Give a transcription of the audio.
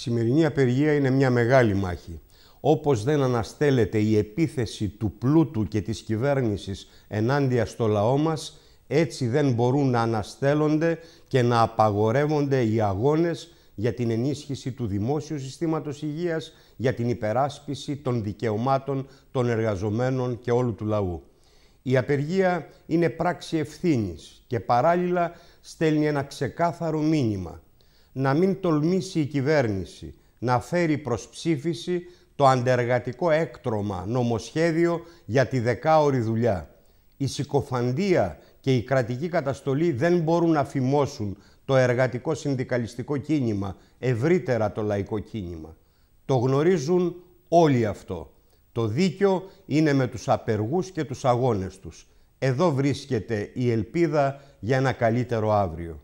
σημερινή απεργία είναι μια μεγάλη μάχη. Όπως δεν αναστέλλεται η επίθεση του πλούτου και της κυβέρνησης ενάντια στο λαό μας, έτσι δεν μπορούν να αναστέλλονται και να απαγορεύονται οι αγώνες για την ενίσχυση του δημόσιου συστήματος υγείας, για την υπεράσπιση των δικαιωμάτων των εργαζομένων και όλου του λαού. Η απεργία είναι πράξη ευθύνης και παράλληλα στέλνει ένα ξεκάθαρο μήνυμα – να μην τολμήσει η κυβέρνηση να φέρει προς ψήφιση το αντεργατικό έκτρωμα νομοσχέδιο για τη δεκάωρη δουλειά. Η συκοφαντία και η κρατική καταστολή δεν μπορούν να φημώσουν το εργατικό συνδικαλιστικό κίνημα, ευρύτερα το λαϊκό κίνημα. Το γνωρίζουν όλοι αυτό. Το δίκιο είναι με τους απεργούς και τους αγώνες τους. Εδώ βρίσκεται η ελπίδα για ένα καλύτερο αύριο.